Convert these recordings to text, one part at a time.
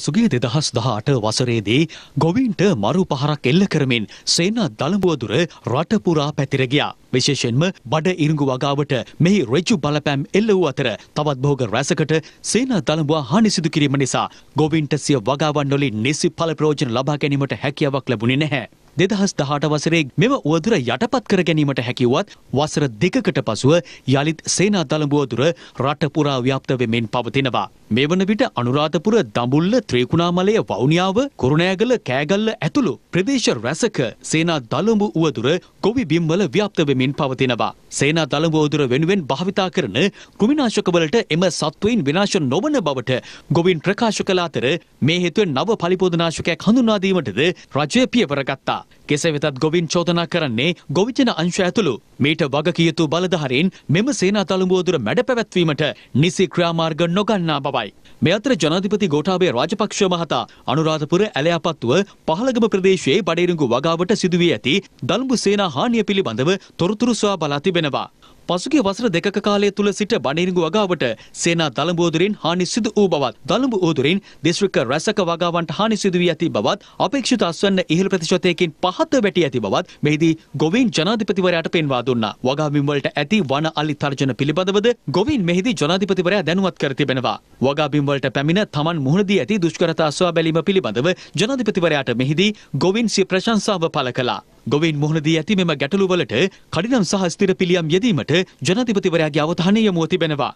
පසුගේ දෙදහස් දහ අට වසරේදී ගොවින්ට මරු පහරක් එල්ල කරමින් සේනා දළඹුවදුර රටපුරා පැතිරගියා. විශේෂෙන්ම බඩ ඉරිඟු වගාවට මෙහි රෙජ්ජු බලපෑම් එල්ල වූ අතර තවත් භෝග රැසකට සේනා දළඹුවා හානි සිදු කිරීම නිසා ගොවින්ට සිය වගාවන් නොලින් නිසි පල ප්‍රෝජන ලබා ගැනීමට හැකියාවක් ලැබුණේ නැහැ. දෙදහස් දහට වසරේ මෙම උවදුර යටපත් කර ගැනීමට හැකිවත් වසර දෙකකට පසුව යළිත් සේනා දළඹුවදුර රට පුරා ව්‍යාප්ත වෙමින් පවතිනවා. මේ වන විට අනුරාධපුර දඹුල්ල ත්‍රිකුණාමලය වවුනියාව කුරුණෑගල කෑගල්ල ඇතුළු ප්‍රදේශ රැසක සේනා දළඹු උවදුර ගොවි බිම්වල ව්‍යාප්ත වෙමින් පවතිනවා. සේනා දළඹු උවදුර වෙනුවෙන් භාවිතා කරන කෘමිනාශකවලට එම සත්වයින් විනාශ නොවන බවට ගොවින් ප්‍රකාශ කළ අතර මේ හේතුවෙන් නව පලිපෝදනාශකයක් හඳුන්වා දීමටද රජය පියවර ගත්තා. නිසා. කෙසේ වෙතත් ගොවින් චෝදනා කරන්නේ ගොවිජන අංශ ඇතුළු මීට වගකිය යුතු බලධාරීන් මෙම සේනා තලුඹුවදුර මැඩ පැවැත්වීමට නිසි ක්‍රියාමාර්ග නොගන්නා බවයි. මේ අතර ජනාධිපති ගෝඨාභය රාජපක්ෂ මහතා අනුරාධපුර ඇලයාපත්තුව පහළගම ප්‍රදේශයේ බඩේරුඟු වගාවට සිදුවී ඇති දල්ඹු සේනා හානිය පිළිබඳව තොරතුරු සොයා බලා තිබෙනවා. පසුගේ වසර දෙකක කාලය තුළ සිට බඩිනිගු වගාවට සේනා දළඹෝදුරින් හානි සිදු වූ බවත් දළඹ ඌදුරින් දිස්ත්‍රික්ක රැසක වගාවන්ට හානි සිදු වී ඇති බවත් අපේක්ෂිත අස්වන්න ඉහළ ප්‍රතිශතයකින් පහත වැටි ඇති බවත් මෙහිදී ගොවීන් ජනාධිපතිවරයාට පෙන්වා දුන්නා. වගාවීම් වලට ඇති වන අලි තර්ජන පිළිබඳවද ගොවීන් මෙහිදී ජනාධිපතිවරයා දැනුවත් කර තිබෙනවා. වගාවීම් වලට පැමිණ Taman මුහුණ දී ඇති දුෂ්කරතා අස්වා බැලීම පිළිබඳව ජනාධිපතිවරයාට මෙහිදී ගොවීන් සිය ප්‍රශංසාව පළ කළා. ගොවින් මුහුණ දී ඇති මෙම ගැටලුවලට කඩිනම් සහ ස්ථිර පිළියම් යෙදීමට ජනාධිපතිවරයාගේ අවධානය යොමුව තිබෙනවා.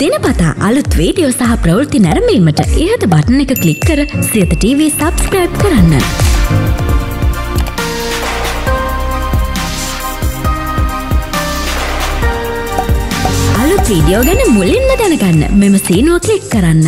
දිනපතා අලුත් වීඩියෝ සහ ප්‍රවෘත්ති නැරඹීමට ඉහත බටන් එක ක්ලික් කර සියත TV subscribe කරන්න. අලුත් වීඩියෝ ගැන මුලින්ම දැනගන්න මෙම සීනුව ක්ලික් කරන්න.